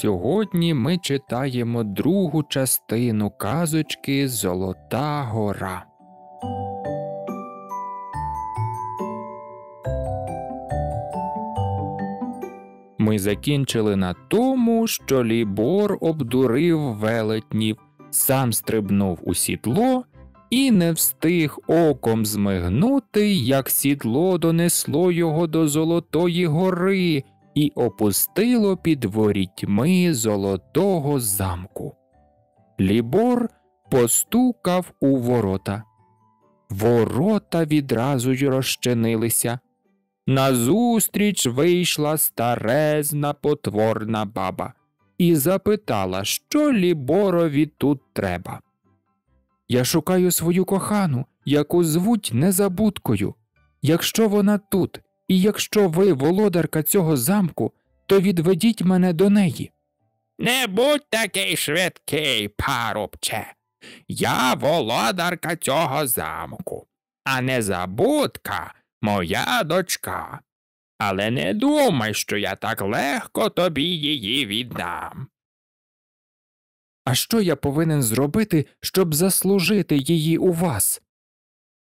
Сьогодні ми читаємо другу частину казочки Золота Гора. Ми закінчили на тому, що лібор обдурив велетнів, сам стрибнув у сідло і не встиг оком змигнути, як сідло донесло його до Золотої гори і опустило під ворітьми золотого замку. Лібор постукав у ворота. Ворота відразу й розчинилися. Назустріч вийшла старезна потворна баба і запитала, що Ліборові тут треба. Я шукаю свою кохану, яку звуть незабудкою. Якщо вона тут, і якщо ви володарка цього замку, то відведіть мене до неї. Не будь такий швидкий, парубче. Я володарка цього замку, а незабудка моя дочка. Але не думай, що я так легко тобі її віддам. А що я повинен зробити, щоб заслужити її у вас?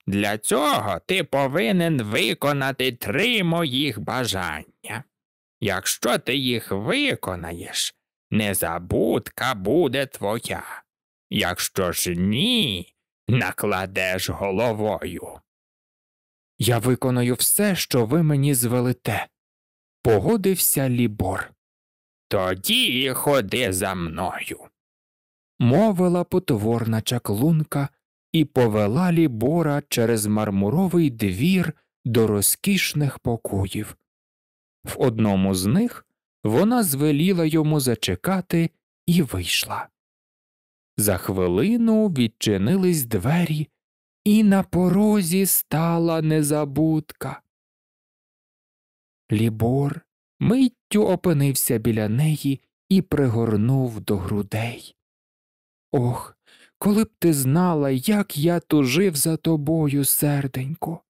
Для цього ти повинен виконати три моїх бажання. Якщо ти їх виконаєш, незабудка буде твоя. Якщо ж ні, накладеш головою. Я виконую все, що ви мені звелите. Погодився Лібор. Тоді ходи за мною. Мовила потворна чаклунка, і повела лібора через мармуровий двір до розкішних покоїв. В одному з них вона звеліла йому зачекати і вийшла. За хвилину відчинились двері, і на порозі стала незабудка. Лібор миттю опинився біля неї і пригорнув до грудей. Ох, коли б ти знала, як я тужив за тобою, серденько.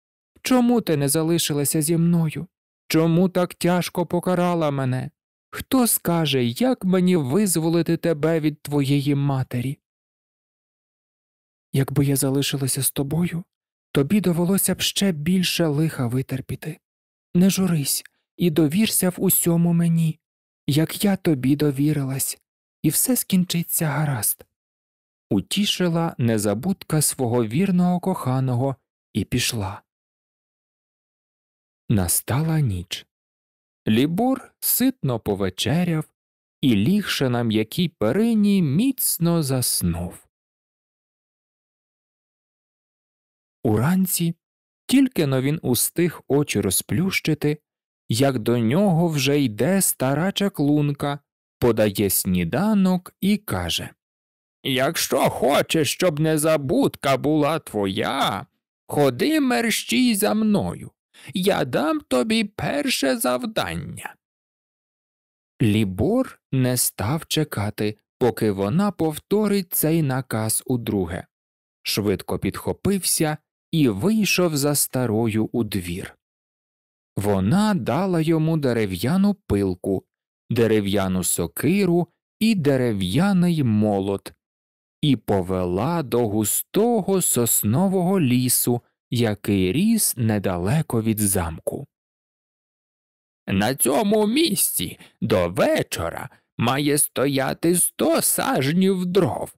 Чому ти не залишилася зі мною? Чому так тяжко покарала мене? Хто скаже, як мені визволити тебе від твоєї матері? Якби я залишилася з тобою, тобі довелося б ще більше лиха витерпіти. Не журись і довірся в усьому мені, як я тобі довірилась, і все скінчиться гаразд утішила незабудка свого вірного коханого і пішла. Настала ніч. Лібор ситно повечеряв і, лігши на м'якій перині, міцно заснув. Уранці тільки но він устиг очі розплющити, як до нього вже йде стара чаклунка, подає сніданок і каже Якщо хочеш, щоб незабудка була твоя, ходи мерщій за мною. Я дам тобі перше завдання. Лібор не став чекати, поки вона повторить цей наказ удруге. Швидко підхопився і вийшов за старою у двір. Вона дала йому дерев'яну пилку, дерев'яну сокиру і дерев'яний молот і повела до густого соснового лісу, який ріс недалеко від замку. На цьому місці до вечора має стояти сто сажнів дров,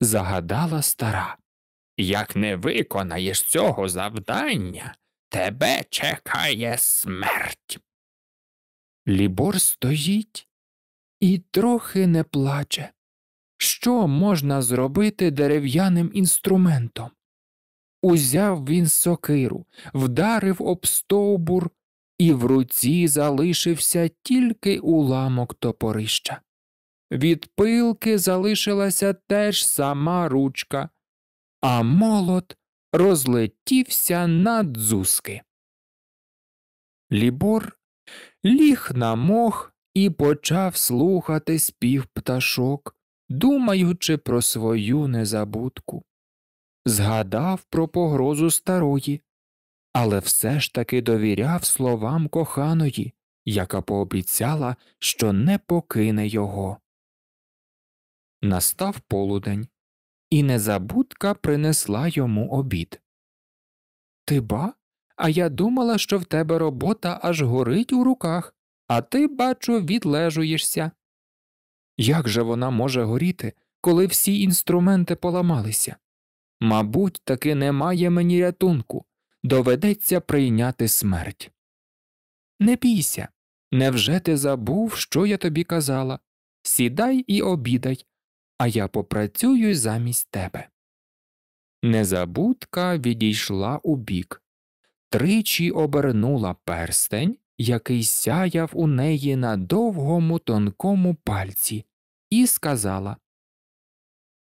загадала стара. Як не виконаєш цього завдання, тебе чекає смерть. Лібор стоїть і трохи не плаче що можна зробити дерев'яним інструментом. Узяв він сокиру, вдарив об стовбур, і в руці залишився тільки уламок топорища. Від пилки залишилася теж сама ручка, а молот розлетівся на дзузки. Лібор ліг на мох і почав слухати спів пташок, думаючи про свою незабудку. Згадав про погрозу старої, але все ж таки довіряв словам коханої, яка пообіцяла, що не покине його. Настав полудень, і незабудка принесла йому обід. Ти ба? А я думала, що в тебе робота аж горить у руках, а ти, бачу, відлежуєшся. Як же вона може горіти, коли всі інструменти поламалися? Мабуть, таки немає мені рятунку, доведеться прийняти смерть. Не бійся. Невже ти забув, що я тобі казала? Сідай і обідай, а я попрацюю замість тебе. Незабудка відійшла убік, тричі обернула перстень, який сяяв у неї на довгому тонкому пальці, і сказала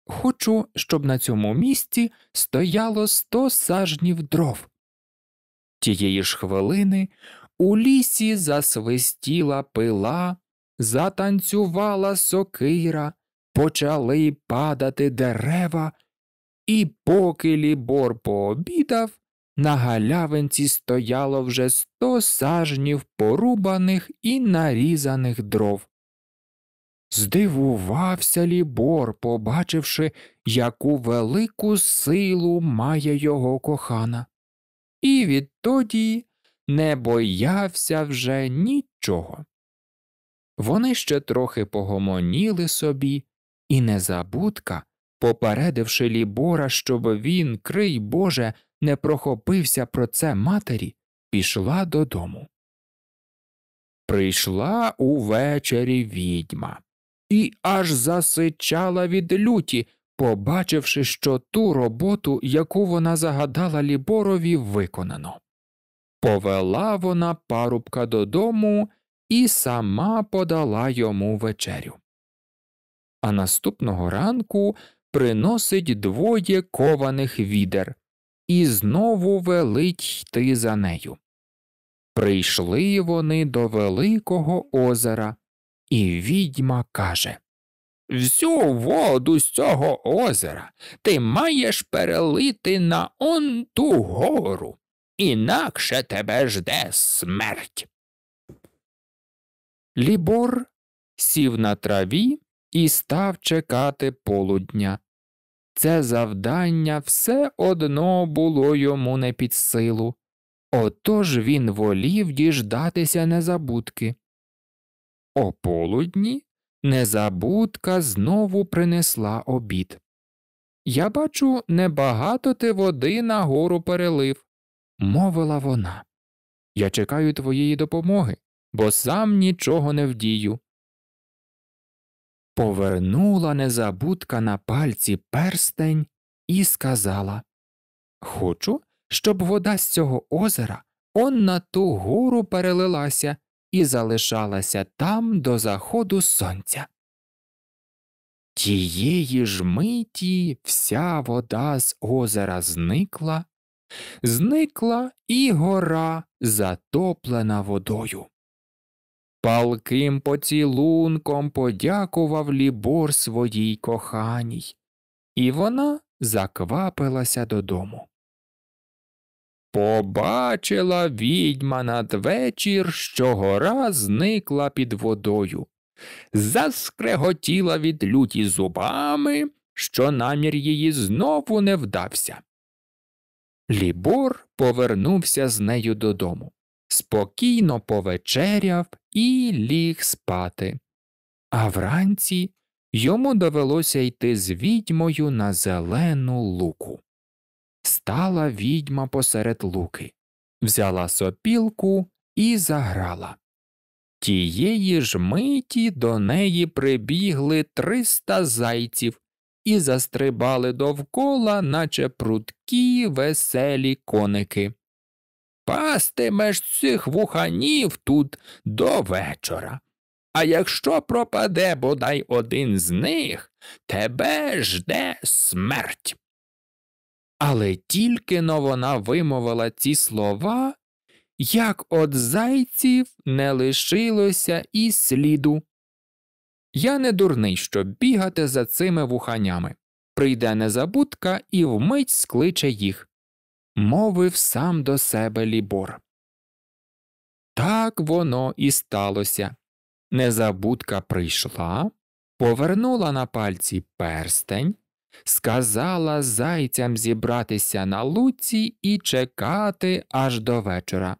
Хочу, щоб на цьому місці стояло сто сажнів дров. Тієї ж хвилини у лісі засвистіла пила, затанцювала сокира, почали падати дерева, і поки лібор пообідав, на галявинці стояло вже сто сажнів порубаних і нарізаних дров. Здивувався лібор, побачивши, яку велику силу має його кохана, і відтоді не боявся вже нічого. Вони ще трохи погомоніли собі, і незабудка, попередивши лібора, щоб він, крий Боже, не прохопився про це матері, пішла додому. Прийшла увечері відьма і аж засичала від люті, побачивши, що ту роботу, яку вона загадала Ліборові, виконано. Повела вона парубка додому і сама подала йому вечерю. А наступного ранку приносить двоє кованих відер, і знову велить йти за нею. Прийшли вони до Великого озера, і відьма каже Всю воду з цього озера ти маєш перелити на он ту гору, інакше тебе жде смерть. Лібор сів на траві і став чекати полудня. Це завдання все одно було йому не під силу, отож він волів діждатися незабудки. О полудні незабудка знову принесла обід. Я бачу, небагато ти води на гору перелив, мовила вона. Я чекаю твоєї допомоги, бо сам нічого не вдію повернула незабудка на пальці перстень і сказала Хочу, щоб вода з цього озера он на ту гору перелилася і залишалася там до заходу сонця. Тієї ж миті вся вода з озера зникла, зникла і гора, затоплена водою. Палким поцілунком подякував лібор своїй коханій, і вона заквапилася додому. Побачила відьма надвечір, що гора зникла під водою, заскреготіла від люті зубами, що намір її знову не вдався. Лібор повернувся з нею додому спокійно повечеряв і ліг спати. А вранці йому довелося йти з відьмою на зелену луку. Стала відьма посеред луки, взяла сопілку і заграла. Тієї ж миті до неї прибігли триста зайців і застрибали довкола, наче прудкі веселі коники. Пастимеш цих вуханів тут до вечора. А якщо пропаде бодай один з них, тебе жде смерть. Але тільки но вона вимовила ці слова, як от зайців не лишилося і сліду. Я не дурний, щоб бігати за цими вуханями. Прийде незабудка і вмить скличе їх мовив сам до себе лібор. Так воно і сталося. Незабудка прийшла, повернула на пальці перстень, сказала зайцям зібратися на луці і чекати аж до вечора.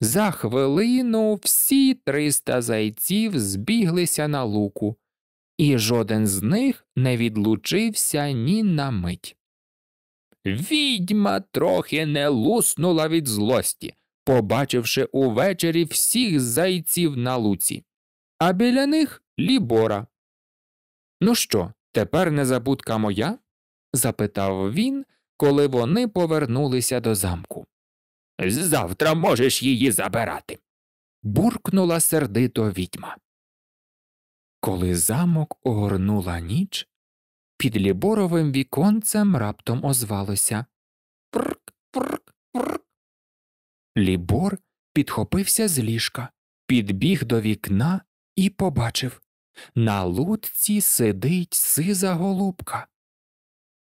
За хвилину всі триста зайців збіглися на луку, і жоден з них не відлучився ні на мить. Відьма трохи не луснула від злості, побачивши увечері всіх зайців на луці, а біля них лібора. Ну що, тепер незабудка моя? запитав він, коли вони повернулися до замку. Завтра можеш її забирати. буркнула сердито відьма. Коли замок огорнула ніч, під ліборовим віконцем раптом озвалося Прк, прк, прк. Лібор підхопився з ліжка, підбіг до вікна і побачив на лудці сидить сиза голубка.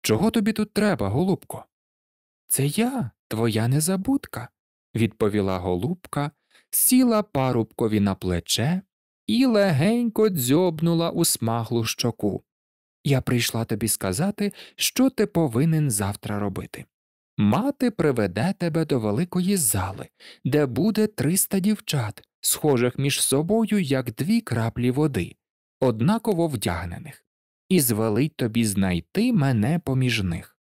Чого тобі тут треба, голубко? Це я, твоя незабудка, відповіла голубка, сіла парубкові на плече і легенько дзьобнула у смаглу щоку. Я прийшла тобі сказати, що ти повинен завтра робити. Мати приведе тебе до великої зали, де буде триста дівчат, схожих між собою, як дві краплі води, однаково вдягнених, і звелить тобі знайти мене поміж них.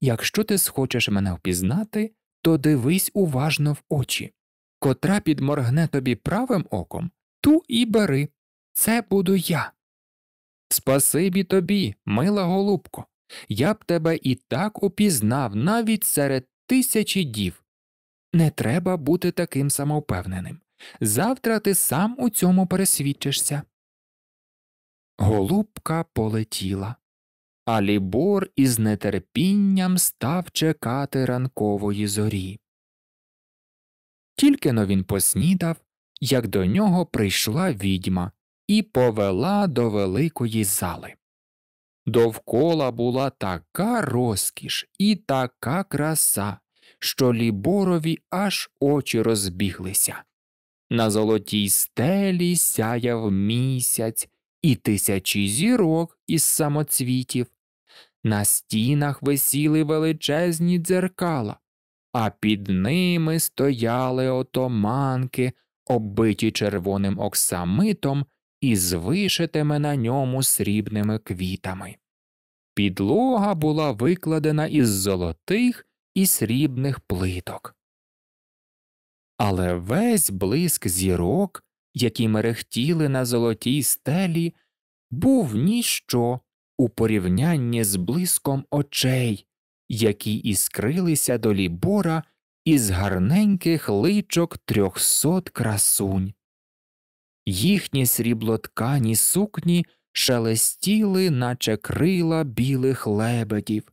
Якщо ти схочеш мене впізнати, то дивись уважно в очі. Котра підморгне тобі правим оком, ту і бери. Це буду я. Спасибі тобі, мила голубко, я б тебе і так упізнав навіть серед тисячі дів. Не треба бути таким самовпевненим. Завтра ти сам у цьому пересвідчишся. Голубка полетіла. Алібор із нетерпінням став чекати ранкової зорі. Тільки но він поснідав, як до нього прийшла відьма і повела до великої зали. Довкола була така розкіш і така краса, що ліборові аж очі розбіглися. На золотій стелі сяяв місяць і тисячі зірок із самоцвітів. На стінах висіли величезні дзеркала, а під ними стояли отоманки, оббиті червоним оксамитом і звишитиме на ньому срібними квітами. Підлога була викладена із золотих і срібних плиток. Але весь блиск зірок, які мерехтіли на золотій стелі, був ніщо у порівнянні з блиском очей, які іскрилися до лібора із гарненьких личок трьохсот красунь їхні сріблоткані сукні шелестіли, наче крила білих лебедів,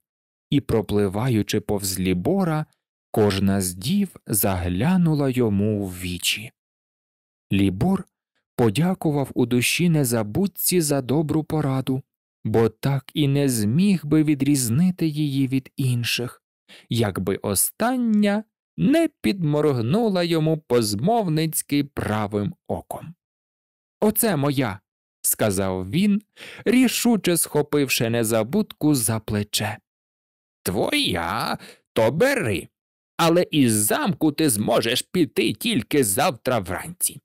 і, пропливаючи повз лібора, кожна з дів заглянула йому в вічі. Лібор подякував у душі незабудці за добру пораду, бо так і не зміг би відрізнити її від інших, якби остання не підморгнула йому позмовницьки правим оком. Оце моя, сказав він, рішуче схопивши незабудку за плече. Твоя то бери, але із замку ти зможеш піти тільки завтра вранці,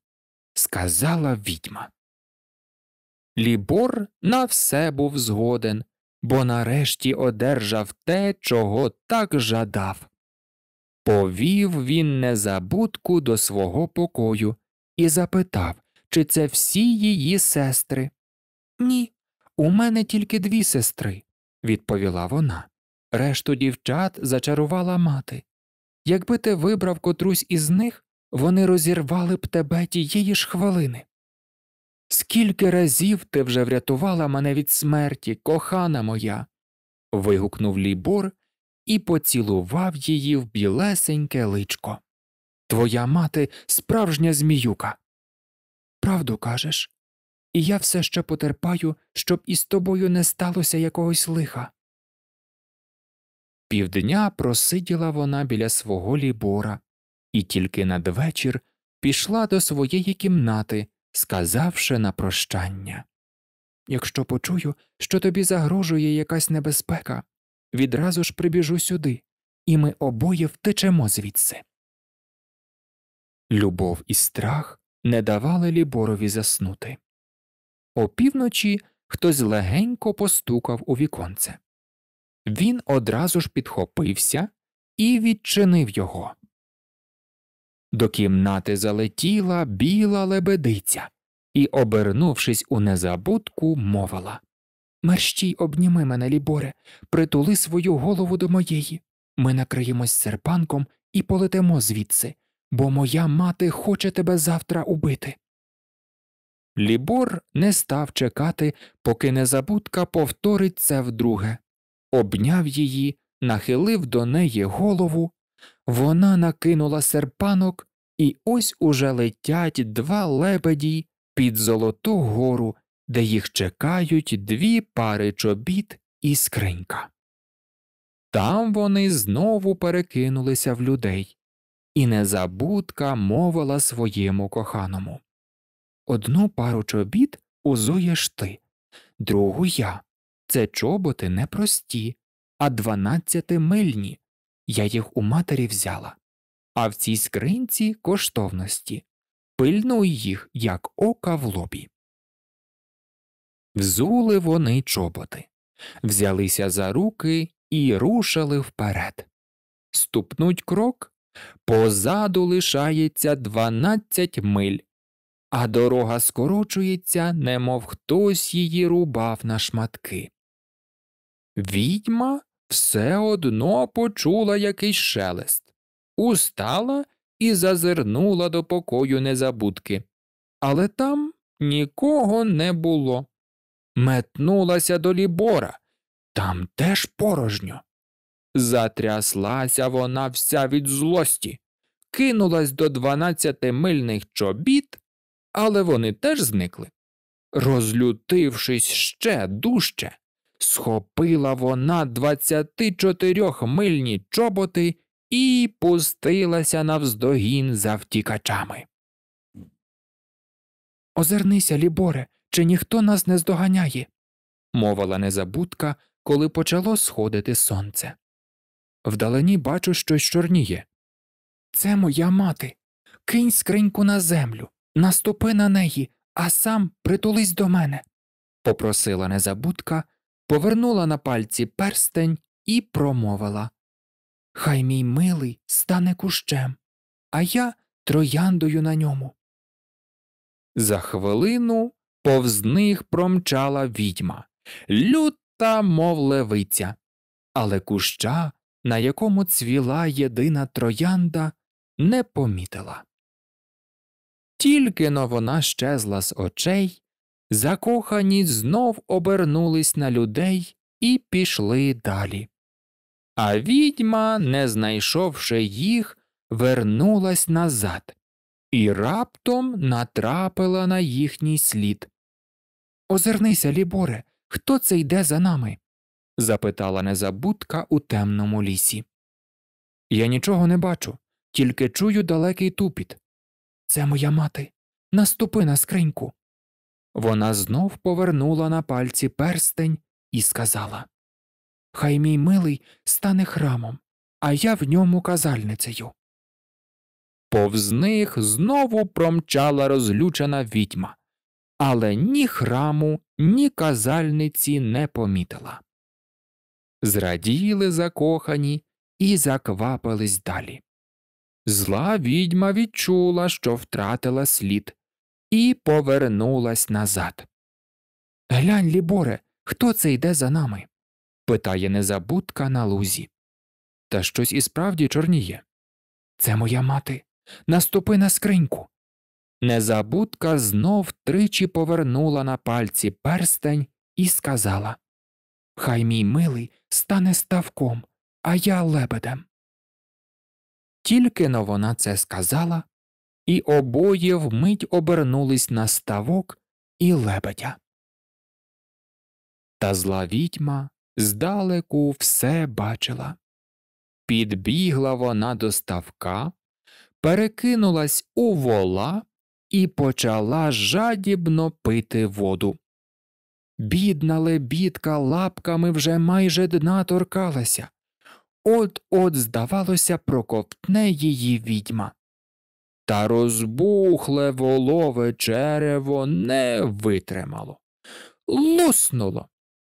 сказала відьма. Лібор на все був згоден, бо нарешті одержав те, чого так жадав. Повів він незабудку до свого покою і запитав, чи це всі її сестри? Ні, у мене тільки дві сестри, відповіла вона. Решту дівчат зачарувала мати. Якби ти вибрав котрусь із них, вони розірвали б тебе тієї ж хвилини. Скільки разів ти вже врятувала мене від смерті, кохана моя. вигукнув Лібор і поцілував її в білесеньке личко. Твоя мати справжня зміюка правду кажеш, і я все ще потерпаю, щоб із тобою не сталося якогось лиха. Півдня просиділа вона біля свого лібора і тільки надвечір пішла до своєї кімнати, сказавши на прощання Якщо почую, що тобі загрожує якась небезпека, відразу ж прибіжу сюди, і ми обоє втечемо звідси. Любов і страх не давали ліборові заснути. Опівночі хтось легенько постукав у віконце. Він одразу ж підхопився і відчинив його. До кімнати залетіла біла лебедиця і, обернувшись у незабутку, мовила Мерщій обніми мене, ліборе, притули свою голову до моєї. Ми накриємось серпанком і полетимо звідси, бо моя мати хоче тебе завтра убити. Лібор не став чекати, поки незабудка повторить це вдруге, обняв її, нахилив до неї голову, вона накинула серпанок, і ось уже летять два лебеді під Золоту гору, де їх чекають дві пари чобіт і скринька. Там вони знову перекинулися в людей і незабудка мовила своєму коханому Одну пару чобіт узуєш ти, другу я. Це чоботи непрості, а дванадцятимильні. Я їх у матері взяла. А в цій скринці коштовності. Пильнуй їх, як ока в лобі. Взули вони чоботи, взялися за руки і рушили вперед. Ступнуть крок, Позаду лишається дванадцять миль, а дорога скорочується, немов хтось її рубав на шматки. Відьма все одно почула якийсь шелест, устала і зазирнула до покою незабудки. Але там нікого не було. Метнулася до лібора, там теж порожньо. Затряслася вона вся від злості, кинулась до дванадцятимильних чобіт, але вони теж зникли. Розлютившись ще дужче, схопила вона двадцяти чотирьох мильні чоботи і пустилася навздогін за втікачами. Озирнися, ліборе, чи ніхто нас не здоганяє, мовила незабудка, коли почало сходити сонце. Вдалині бачу щось чорніє. Це моя мати. Кинь скриньку на землю, наступи на неї, а сам притулись до мене. попросила незабудка, повернула на пальці перстень і промовила Хай мій милий стане кущем, а я трояндою на ньому. За хвилину повз них промчала відьма, люта, мов левиця, але куща на якому цвіла єдина троянда, не помітила. Тільки но вона щезла з очей, закохані знов обернулись на людей і пішли далі. А відьма, не знайшовши їх, вернулась назад і раптом натрапила на їхній слід. Озирнися, Ліборе, хто це йде за нами? запитала незабудка у темному лісі. Я нічого не бачу, тільки чую далекий тупіт. Це моя мати. Наступи на скриньку. Вона знов повернула на пальці перстень і сказала Хай мій милий стане храмом, а я в ньому казальницею. Повз них знову промчала розлючена відьма, але ні храму, ні казальниці не помітила зраділи закохані і заквапились далі. Зла відьма відчула, що втратила слід, і повернулась назад. Глянь, Ліборе, хто це йде за нами? питає незабудка на лузі. Та щось і справді чорніє. Це моя мати. Наступи на скриньку. Незабудка знов тричі повернула на пальці перстень і сказала Хай мій милий стане ставком, а я лебедем. Тільки но вона це сказала, і обоє вмить обернулись на ставок і лебедя. Та зла відьма здалеку все бачила. Підбігла вона до ставка, перекинулась у вола і почала жадібно пити воду. Бідна лебідка лапками вже майже дна торкалася. От от, здавалося, проковтне її відьма. Та розбухле волове черево не витримало. Луснуло,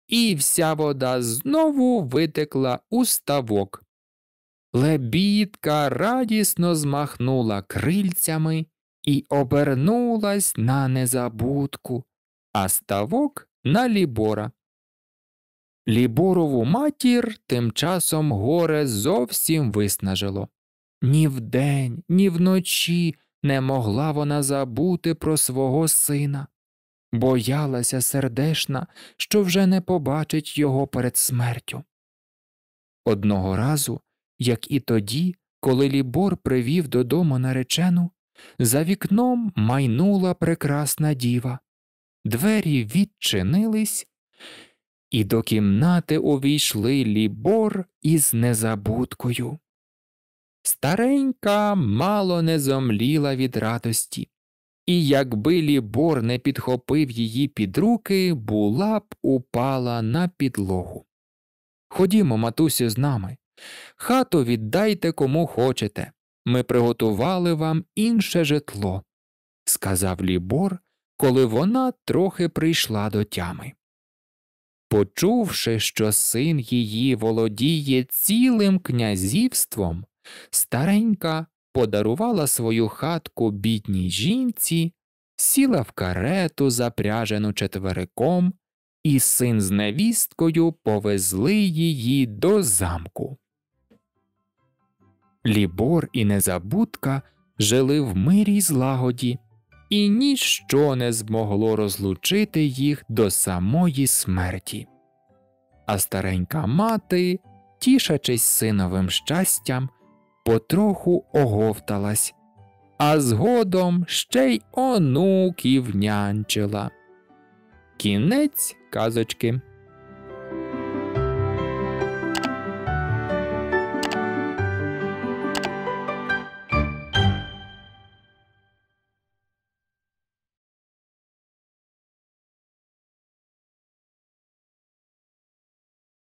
і вся вода знову витекла у ставок. Лебідка радісно змахнула крильцями і обернулась на незабудку, а ставок на лібора. Ліборову матір тим часом горе зовсім виснажило. Ні вдень, ні вночі не могла вона забути про свого сина, боялася сердешна, що вже не побачить його перед смертю. Одного разу, як і тоді, коли Лібор привів додому наречену, за вікном майнула прекрасна діва, двері відчинились, і до кімнати увійшли лібор із незабудкою. Старенька мало не зомліла від радості, і якби лібор не підхопив її під руки, була б упала на підлогу. Ходімо, матусю, з нами. Хату віддайте кому хочете. Ми приготували вам інше житло, сказав лібор, коли вона трохи прийшла до тями. Почувши, що син її володіє цілим князівством, старенька подарувала свою хатку бідній жінці, сіла в карету, запряжену четвериком, і син з невісткою повезли її до замку. Лібор і незабудка жили в мирі й злагоді і ніщо не змогло розлучити їх до самої смерті. А старенька мати, тішачись синовим щастям, потроху оговталась, а згодом ще й онуків нянчила. Кінець казочки.